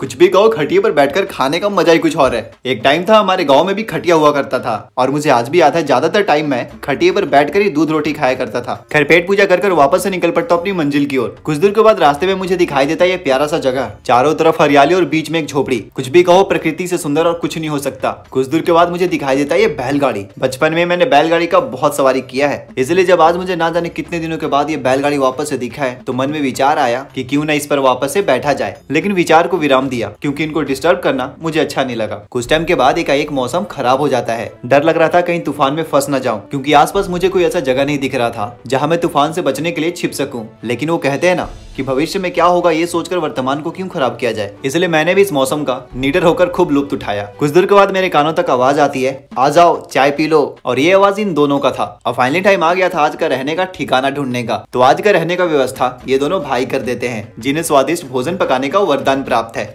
कुछ भी कहो खटिया पर बैठकर खाने का मजा ही कुछ और है एक टाइम था हमारे गांव में भी खटिया हुआ करता था और मुझे आज भी याद है ज्यादातर टाइम मैं खटिया पर बैठकर ही दूध रोटी खाया करता था खैर पेट पूजा कर कर वापस से निकल पड़ता अपनी मंजिल की ओर कुछ दूर के बाद रास्ते में मुझे दिखाई देता है प्यारा सा जगह चारों तरफ हरियाली और बीच में एक झोपड़ी कुछ भी कहो प्रकृति से सुंदर और कुछ नहीं हो सकता कुछ दूर के बाद मुझे दिखाई देता है ये बैलगाड़ी बचपन में मैंने बैलगाड़ी का बहुत सवारी किया है इसलिए जब आज मुझे ना जाने कितने दिनों के बाद ये बैलगाड़ी वापस से दिखा है तो मन में विचार आया की क्यूँ न इस पर वापस से बैठा जाए लेकिन विचार को विराम कम दिया क्योंकि इनको डिस्टर्ब करना मुझे अच्छा नहीं लगा कुछ टाइम के बाद एक मौसम खराब हो जाता है डर लग रहा था कहीं तूफान में फंस न जाऊं क्योंकि आसपास मुझे कोई ऐसा जगह नहीं दिख रहा था जहां मैं तूफान से बचने के लिए छिप सकूं लेकिन वो कहते हैं ना कि भविष्य में क्या होगा ये सोचकर वर्तमान को क्यों खराब किया जाए इसलिए मैंने भी इस मौसम का निडर होकर खूब लुप्त उठाया कुछ देर के बाद मेरे कानों तक आवाज आती है आ जाओ चाय पी लो और ये आवाज इन दोनों का था और फाइनली टाइम आ गया था आज का रहने का ठिकाना ढूंढने का तो आज का रहने का व्यवस्था ये दोनों भाई कर देते हैं जिन्हें स्वादिष्ट भोजन पकाने का वरदान प्राप्त है